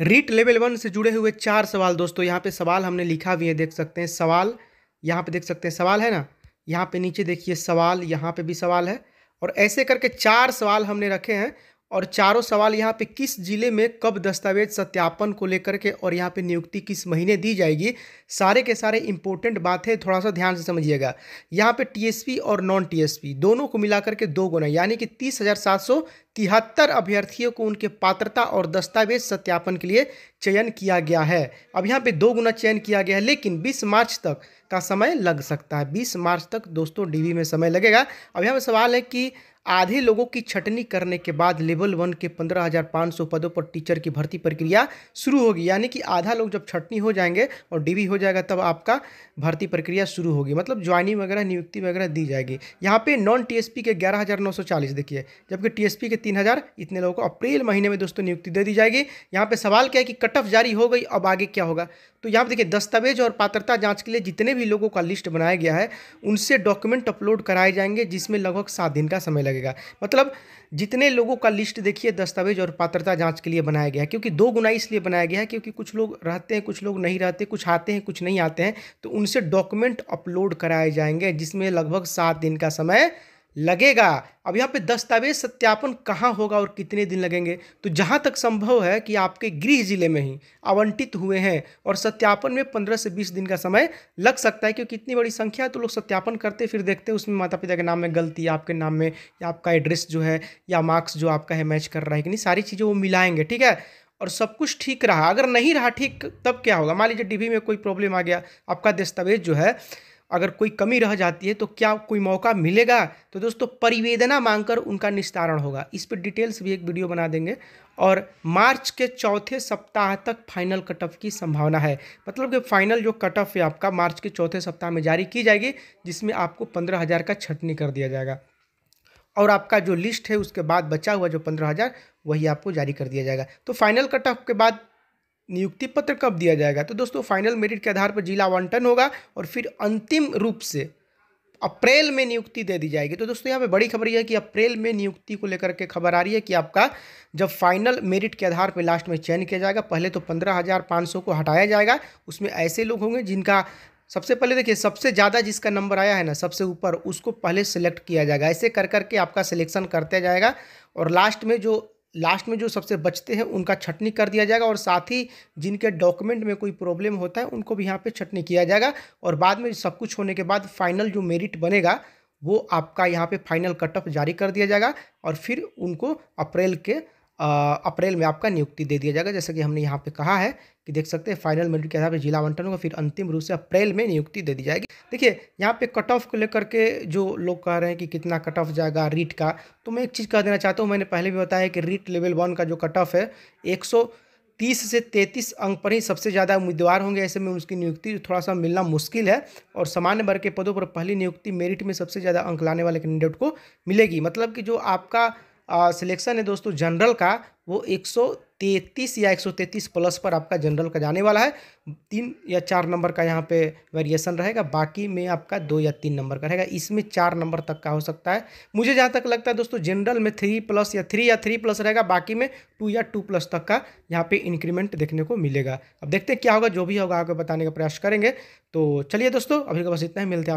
REET level one से जुड़े हुए चार सवाल दोस्तों यहाँ पे सवाल हमने लिखा भी है देख सकते हैं सवाल यहाँ पे देख सकते हैं सवाल है ना यहाँ पे नीचे देखिए सवाल यहाँ पे भी सवाल है और ऐसे करके चार सवाल हमने रखे हैं और चारों सवाल यहाँ पे किस जिले में कब दस्तावेज सत्यापन को लेकर के और यहाँ पे नियुक्ति किस महीने दी जाएगी सारे के सारे इंपॉर्टेंट बात है थोड़ा सा ध्यान से समझिएगा यहाँ पे टीएसपी और नॉन टीएसपी दोनों को मिलाकर के दो गुना यानी कि तीस हज़ार सात सौ तिहत्तर अभ्यर्थियों को उनके पात्रता और दस्तावेज सत्यापन के लिए चयन किया गया है अब यहाँ पे दो गुना चयन किया गया है लेकिन बीस मार्च तक का समय लग सकता है बीस मार्च तक दोस्तों डी में समय लगेगा अब यहाँ पे सवाल है कि आधे लोगों की छटनी करने के बाद लेवल वन के पंद्रह हज़ार पाँच सौ पदों पर टीचर की भर्ती प्रक्रिया शुरू होगी यानी कि आधा लोग जब छटनी हो जाएंगे और डीवी हो जाएगा तब आपका भर्ती प्रक्रिया शुरू होगी मतलब ज्वाइनिंग वगैरह नियुक्ति वगैरह दी जाएगी यहाँ पे नॉन टीएसपी के ग्यारह हज़ार नौ सौ चालीस देखिए जबकि टीएसपी के तीन हज़ार इतने लोगों को अप्रैल महीने में दोस्तों नियुक्ति दे दी जाएगी यहाँ पर सवाल क्या है कि कट ऑफ जारी हो गई अब आगे क्या होगा तो यहाँ पर देखिए दस्तावेज और पात्रता जाँच के लिए जितने भी लोगों का लिस्ट बनाया गया है उनसे डॉक्यूमेंट अपलोड कराए जाएंगे जिसमें लगभग सात दिन का समय लगेगा मतलब जितने लोगों का लिस्ट देखिए दस्तावेज और पात्रता जाँच के लिए बनाया गया है क्योंकि दो गुना इसलिए बनाया गया है क्योंकि कुछ लोग रहते हैं कुछ लोग नहीं रहते कुछ आते हैं कुछ नहीं आते हैं तो उनसे डॉक्यूमेंट अपलोड कराए जाएंगे जिसमें लगभग सात दिन का समय लगेगा अब यहाँ पे दस्तावेज सत्यापन कहाँ होगा और कितने दिन लगेंगे तो जहाँ तक संभव है कि आपके गृह जिले में ही आवंटित हुए हैं और सत्यापन में पंद्रह से बीस दिन का समय लग सकता है क्योंकि इतनी बड़ी संख्या है तो लोग सत्यापन करते फिर देखते हैं उसमें माता पिता के नाम में गलती आपके नाम में या आपका एड्रेस जो है या मार्क्स जो आपका है मैच कर रहा है कि नहीं सारी चीज़ें वो मिलाएंगे ठीक है और सब कुछ ठीक रहा अगर नहीं रहा ठीक तब क्या होगा मान लीजिए डीबी में कोई प्रॉब्लम आ गया आपका दस्तावेज जो है अगर कोई कमी रह जाती है तो क्या कोई मौका मिलेगा तो दोस्तों परिवेदना मांगकर उनका निस्तारण होगा इस पर डिटेल्स भी एक वीडियो बना देंगे और मार्च के चौथे सप्ताह तक फाइनल कट ऑफ की संभावना है मतलब कि फाइनल जो कट ऑफ है आपका मार्च के चौथे सप्ताह में जारी की जाएगी जिसमें आपको पंद्रह हज़ार का छटनी कर दिया जाएगा और आपका जो लिस्ट है उसके बाद बचा हुआ जो पंद्रह हज़ार वही आपको जारी कर दिया जाएगा तो फाइनल कट ऑफ के बाद नियुक्ति पत्र कब दिया जाएगा तो दोस्तों फाइनल मेरिट के आधार पर जिला आवंटन होगा और फिर अंतिम रूप से अप्रैल में नियुक्ति दे दी जाएगी तो दोस्तों यहाँ पे बड़ी खबर यह है कि अप्रैल में नियुक्ति को लेकर के खबर आ रही है कि आपका जब फाइनल मेरिट के आधार पर लास्ट में चयन किया जाएगा पहले तो पंद्रह हज़ार पाँच सौ को हटाया जाएगा उसमें ऐसे लोग होंगे जिनका सबसे पहले देखिए सबसे ज़्यादा जिसका नंबर आया है ना सबसे ऊपर उसको पहले सेलेक्ट किया जाएगा ऐसे कर करके आपका सिलेक्शन करते जाएगा और लास्ट में जो लास्ट में जो सबसे बचते हैं उनका छटनी कर दिया जाएगा और साथ ही जिनके डॉक्यूमेंट में कोई प्रॉब्लम होता है उनको भी यहाँ पे छटनी किया जाएगा और बाद में सब कुछ होने के बाद फाइनल जो मेरिट बनेगा वो आपका यहाँ पे फाइनल कट ऑफ जारी कर दिया जाएगा और फिर उनको अप्रैल के अप्रैल में आपका नियुक्ति दे दिया जाएगा जैसा कि हमने यहाँ पे कहा है कि देख सकते हैं फाइनल मेरिट के आधार पर जिला आवंटन होगा फिर अंतिम रूप से अप्रैल में नियुक्ति दे दी जाएगी देखिए यहाँ पे कट ऑफ को लेकर के जो लोग कह रहे हैं कि कितना कट ऑफ जाएगा रीट का तो मैं एक चीज़ कह देना चाहता हूँ मैंने पहले भी बताया कि रीट लेवल वन का जो कट ऑफ है एक तीस से तैंतीस अंक पर ही सबसे ज़्यादा उम्मीदवार होंगे ऐसे में उसकी नियुक्ति थोड़ा सा मिलना मुश्किल है और सामान्य वर्ग के पदों पर पहली नियुक्ति मेरिट में सबसे ज़्यादा अंक लाने वाले कैंडिडेट को मिलेगी मतलब कि जो आपका सिलेक्शन है दोस्तों जनरल का वो एक सौ तैतीस या एक सौ तैतीस प्लस पर आपका जनरल का जाने वाला है तीन या चार नंबर का यहाँ पे वेरिएशन रहेगा बाकी में आपका दो या तीन नंबर का रहेगा इसमें चार नंबर तक का हो सकता है मुझे जहाँ तक लगता है दोस्तों जनरल में थ्री प्लस या थ्री या थ्री प्लस रहेगा बाकी में टू या टू प्लस तक का यहाँ पर इंक्रीमेंट देखने को मिलेगा अब देखते हैं क्या होगा जो भी होगा आपको बताने का प्रयास करेंगे तो चलिए दोस्तों अभी का बस इतना ही मिलते हैं